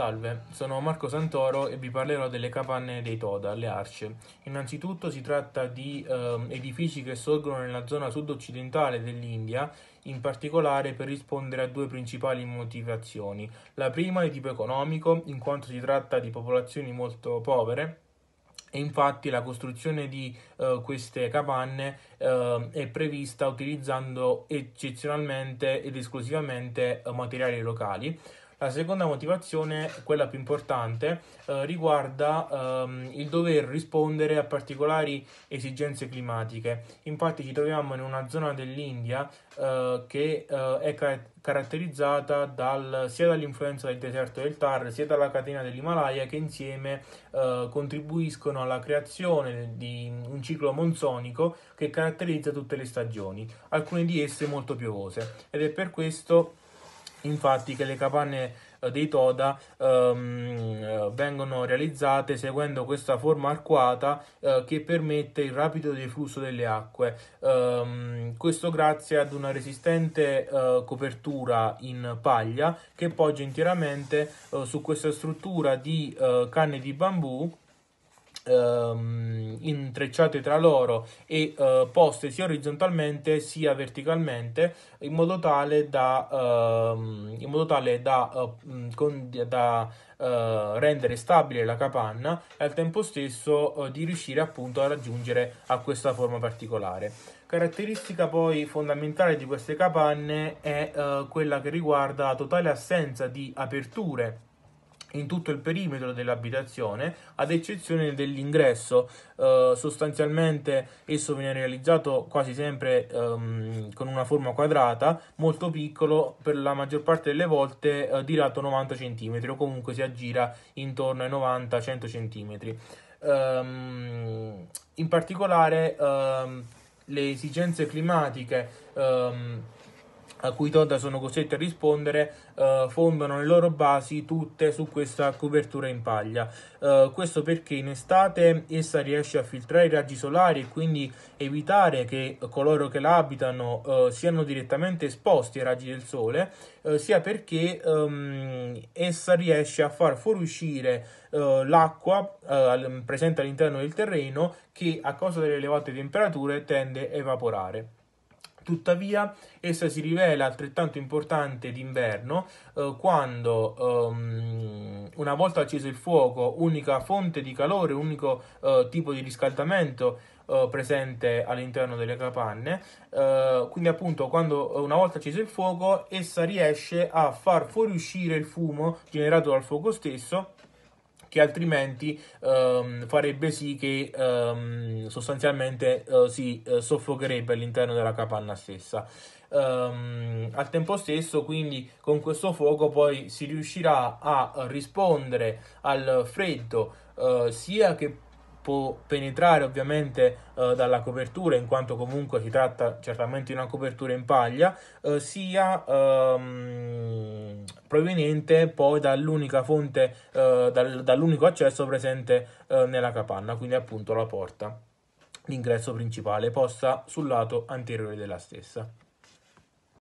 Salve, sono Marco Santoro e vi parlerò delle capanne dei Toda, le Arce. Innanzitutto si tratta di eh, edifici che sorgono nella zona sud-occidentale dell'India, in particolare per rispondere a due principali motivazioni. La prima è di tipo economico, in quanto si tratta di popolazioni molto povere, e infatti la costruzione di uh, queste capanne uh, è prevista utilizzando eccezionalmente ed esclusivamente uh, materiali locali. La seconda motivazione, quella più importante, eh, riguarda ehm, il dover rispondere a particolari esigenze climatiche. Infatti ci troviamo in una zona dell'India eh, che eh, è car- caratterizzata dal, sia dall'influenza del deserto del Tar, sia dalla catena dell'Himalaya che insieme eh, contribuiscono alla creazione di un ciclo monsonico che caratterizza tutte le stagioni, alcune di esse molto piovose. Ed è per questo infatti che le capanne eh, dei Toda ehm, eh, vengono realizzate seguendo questa forma arcuata eh, che permette il rapido deflusso delle acque. Ehm, questo grazie ad una resistente eh, copertura in paglia che poggia interamente eh, su questa struttura di eh, canne di bambù ehm, intrecciate tra loro e eh, poste sia orizzontalmente sia verticalmente in modo tale da, ehm, in modo tale da, eh, con, da eh, rendere stabile la capanna e al tempo stesso eh, di riuscire appunto a raggiungere a questa forma particolare. Caratteristica poi fondamentale di queste capanne è eh, quella che riguarda la totale assenza di aperture in tutto il perimetro dell'abitazione, ad eccezione dell'ingresso. Eh, sostanzialmente esso viene realizzato quasi sempre ehm, con una forma quadrata, molto piccolo, per la maggior parte delle volte eh, di lato 90 cm o comunque si aggira intorno ai 90-100 cm. Um, in particolare um, le esigenze climatiche um, a cui Todd sono costretti a rispondere, eh, fondano le loro basi tutte su questa copertura in paglia. Eh, questo perché in estate essa riesce a filtrare i raggi solari e quindi evitare che coloro che la abitano eh, siano direttamente esposti ai raggi del sole, eh, sia perché ehm, essa riesce a far fuoriuscire eh, l'acqua eh, presente all'interno del terreno che a causa delle elevate temperature tende a evaporare. Tuttavia, essa si rivela altrettanto importante d'inverno eh, quando, ehm, una volta acceso il fuoco, unica fonte di calore, unico eh, tipo di riscaldamento eh, presente all'interno delle capanne, eh, quindi appunto quando eh, una volta acceso il fuoco, essa riesce a far fuoriuscire il fumo generato dal fuoco stesso che altrimenti ehm, farebbe sì che ehm, sostanzialmente eh, si eh, soffocherebbe all'interno della capanna stessa. Ehm, al tempo stesso, quindi, con questo fuoco poi si riuscirà a rispondere al freddo eh, sia che può penetrare ovviamente eh, dalla copertura, in quanto comunque si tratta certamente di una copertura in paglia, eh, sia ehm, proveniente poi dall'unica fonte, eh, dal, dall'unico accesso presente eh, nella capanna, quindi appunto la porta, l'ingresso principale, posta sul lato anteriore della stessa.